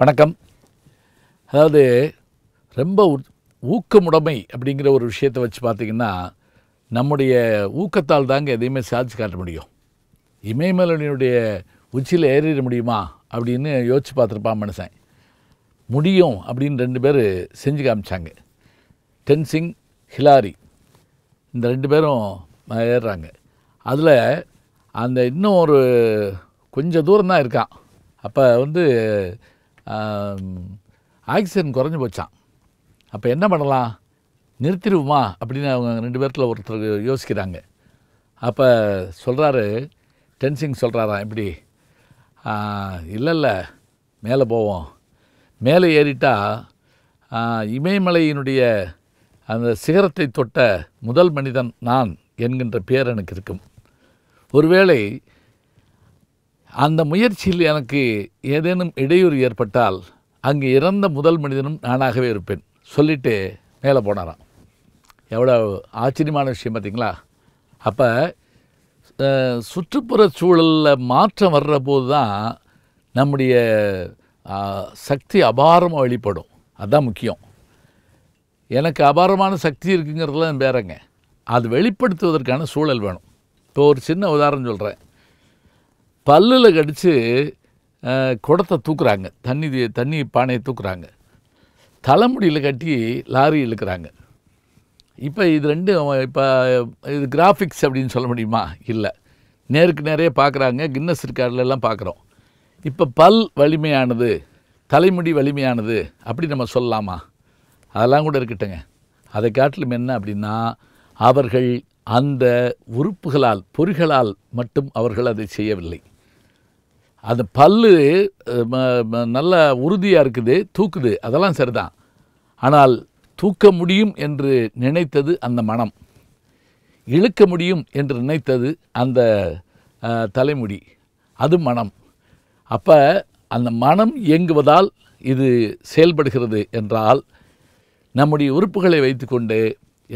வணக்கம் அதாவது ரொம்ப ஊக்கமுடைமை அப்படிங்கிற ஒரு விஷயத்தை வச்சு பார்த்திங்கன்னா நம்முடைய ஊக்கத்தால் தாங்க எதையுமே சாதிச்சு காட்ட முடியும் இமயமலனியுடைய உச்சியில் ஏறிட முடியுமா அப்படின்னு யோசிச்சு பார்த்துருப்பான் மனுஷன் முடியும் அப்படின்னு ரெண்டு பேர் செஞ்சு காமிச்சாங்க டென்சிங் ஹிலாரி இந்த ரெண்டு பேரும் ஏறுறாங்க அதில் அந்த இன்னும் ஒரு கொஞ்சம் தூரம் தான் இருக்கான் அப்போ வந்து ஆக்சிஜன் குறைஞ்சி போச்சான் அப்போ என்ன பண்ணலாம் நிறுத்திடுவோமா அப்படின்னு அவங்க ரெண்டு பேர்த்தில் ஒருத்தர் யோசிக்கிறாங்க அப்போ சொல்கிறாரு டென்சிங் சொல்கிறாராம் எப்படி இல்லை இல்லை மேலே போவோம் மேலே ஏறிட்டால் இமயமலையினுடைய அந்த சிகரத்தை தொட்ட முதல் மனிதன் நான் என்கின்ற பேர் எனக்கு இருக்கும் ஒருவேளை அந்த முயற்சியில் எனக்கு ஏதேனும் இடையூறு ஏற்பட்டால் அங்கே இறந்த முதல் மனிதனும் நானாகவே இருப்பேன் சொல்லிவிட்டு மேலே போனாராம் எவ்வளோ ஆச்சரியமான விஷயம் பார்த்திங்களா அப்போ சுற்றுப்புற சூழலில் மாற்றம் வர்ற போது தான் நம்முடைய சக்தி அபாரமாக வெளிப்படும் அதுதான் முக்கியம் எனக்கு அபாரமான சக்தி இருக்குங்கிறதுலாம் வேறங்க அது வெளிப்படுத்துவதற்கான சூழல் வேணும் இப்போ ஒரு சின்ன உதாரணம் சொல்கிறேன் பல்லில் கடித்து குடத்தை தூக்குறாங்க தண்ணி தண்ணி பானையை தூக்குறாங்க தலைமுடியில் கட்டி லாரி இழுக்கிறாங்க இப்போ இது ரெண்டும் இப்போ இது கிராஃபிக்ஸ் அப்படின்னு சொல்ல முடியுமா இல்லை நேருக்கு நேரே பார்க்குறாங்க கின்னஸ் ரெக்கார்ட்லலாம் பார்க்குறோம் இப்போ பல் வலிமையானது தலைமுடி வலிமையானது அப்படி நம்ம சொல்லலாமா அதெல்லாம் கூட இருக்கட்டுங்க அதை காட்டிலும் என்ன அப்படின்னா அவர்கள் அந்த உறுப்புகளால் பொறிகளால் மட்டும் அவர்கள் அதை செய்யவில்லை அது பல்லு நல்ல உறுதியாக இருக்குது தூக்குது அதெல்லாம் சரிதான் ஆனால் தூக்க முடியும் என்று நினைத்தது அந்த மனம் இழுக்க முடியும் என்று நினைத்தது அந்த தலைமுடி அது மனம் அப்போ அந்த மனம் இயங்குவதால் இது செயல்படுகிறது என்றால் நம்முடைய உறுப்புகளை வைத்துக்கொண்டு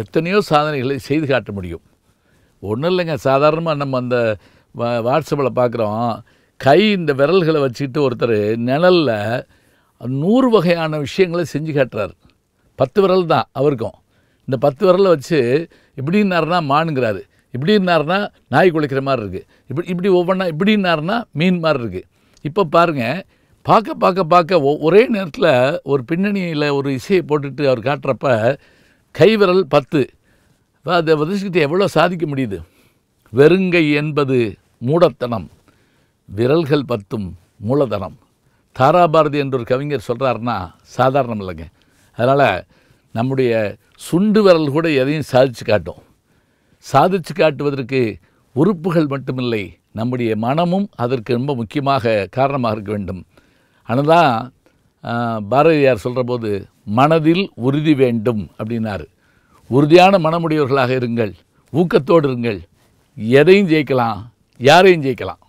எத்தனையோ சாதனைகளை செய்து காட்ட முடியும் ஒன்றும் இல்லைங்க சாதாரணமாக நம்ம அந்த வாட்ஸ்அப்பில் பார்க்குறோம் கை இந்த விரல்களை வச்சுக்கிட்டு ஒருத்தர் நிழலில் நூறு வகையான விஷயங்களை செஞ்சு காட்டுறார் பத்து விரல் தான் அவருக்கும் இந்த பத்து விரலை வச்சு இருந்தாருனா மானுங்கிறாரு இருந்தாருனா நாய் குளிக்கிற மாதிரி இருக்குது இப்படி இப்படி ஒவ்வொன்றா இருந்தாருனா மீன் மாதிரி இருக்குது இப்போ பாருங்கள் பார்க்க பார்க்க பார்க்க ஒரே நேரத்தில் ஒரு பின்னணியில் ஒரு இசையை போட்டுட்டு அவர் காட்டுறப்ப கைவிரல் பத்து அதை வதச்சிக்கிட்டு எவ்வளோ சாதிக்க முடியுது வெறுங்கை என்பது மூடத்தனம் விரல்கள் பத்தும் மூலதனம் தாராபாரதி என்ற ஒரு கவிஞர் சொல்கிறாருன்னா சாதாரணம் இல்லைங்க அதனால் நம்முடைய சுண்டு விரல் கூட எதையும் சாதிச்சு காட்டும் சாதிச்சு காட்டுவதற்கு உறுப்புகள் மட்டுமில்லை நம்முடைய மனமும் அதற்கு ரொம்ப முக்கியமாக காரணமாக இருக்க வேண்டும் ஆனால் தான் பாரதியார் சொல்கிற போது மனதில் உறுதி வேண்டும் அப்படின்னாரு உறுதியான மனமுடையவர்களாக இருங்கள் ஊக்கத்தோடு இருங்கள் எதையும் ஜெயிக்கலாம் யாரையும் ஜெயிக்கலாம்